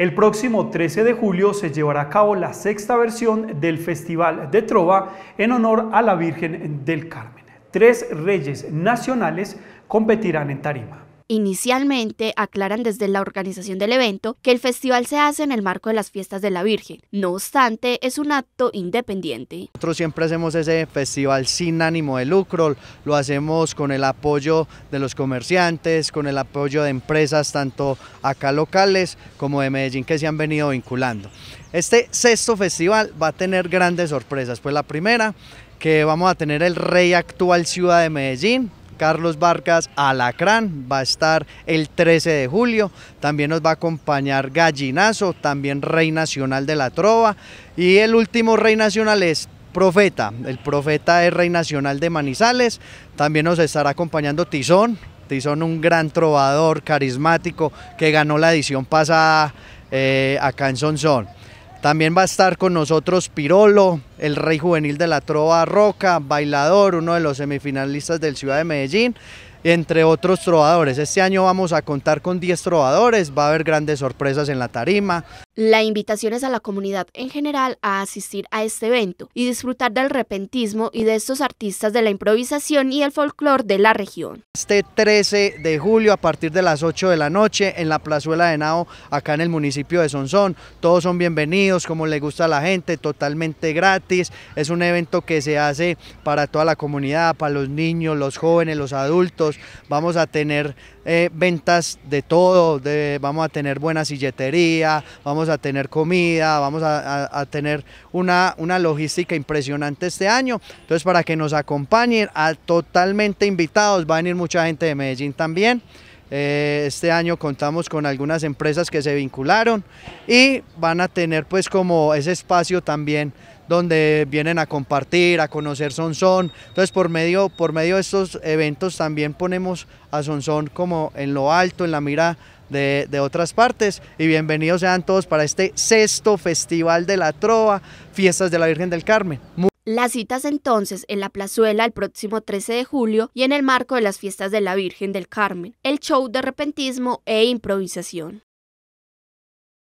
El próximo 13 de julio se llevará a cabo la sexta versión del Festival de Trova en honor a la Virgen del Carmen. Tres reyes nacionales competirán en tarima. Inicialmente aclaran desde la organización del evento que el festival se hace en el marco de las fiestas de la Virgen. No obstante, es un acto independiente. Nosotros siempre hacemos ese festival sin ánimo de lucro, lo hacemos con el apoyo de los comerciantes, con el apoyo de empresas tanto acá locales como de Medellín que se han venido vinculando. Este sexto festival va a tener grandes sorpresas. Pues la primera, que vamos a tener el rey actual ciudad de Medellín, Carlos Vargas Alacrán, va a estar el 13 de julio, también nos va a acompañar Gallinazo, también Rey Nacional de la Trova y el último Rey Nacional es Profeta, el Profeta es Rey Nacional de Manizales, también nos estará acompañando Tizón, Tizón un gran trovador carismático que ganó la edición pasada eh, acá en Sonsón. También va a estar con nosotros Pirolo, el rey juvenil de la trova Roca, bailador, uno de los semifinalistas del Ciudad de Medellín entre otros trovadores. Este año vamos a contar con 10 trovadores, va a haber grandes sorpresas en la tarima. La invitación es a la comunidad en general a asistir a este evento y disfrutar del repentismo y de estos artistas de la improvisación y el folclore de la región. Este 13 de julio a partir de las 8 de la noche en la plazuela de Nao, acá en el municipio de Sonsón. Todos son bienvenidos, como le gusta a la gente, totalmente gratis. Es un evento que se hace para toda la comunidad, para los niños, los jóvenes, los adultos vamos a tener eh, ventas de todo, vamos a tener buena silletería, vamos a tener comida, vamos a, tener una, una logística impresionante este año. Entonces para que nos acompañen, a, ah, totalmente invitados, va a venir mucha gente de Medellín también. Eh, este año contamos con algunas empresas que se vincularon y van a tener pues como ese espacio también donde vienen a compartir, a conocer Sonsón. Entonces por medio, por medio de estos eventos también ponemos a Sonsón como en lo alto, en la mira de, de, otras partes. Y bienvenidos sean todos para este sexto Festival de la Trova, Fiestas de la Virgen del Carmen. Las citas entonces en la plazuela el próximo 13 de julio y en el marco de las fiestas de la Virgen del Carmen, el show de repentismo e improvisación.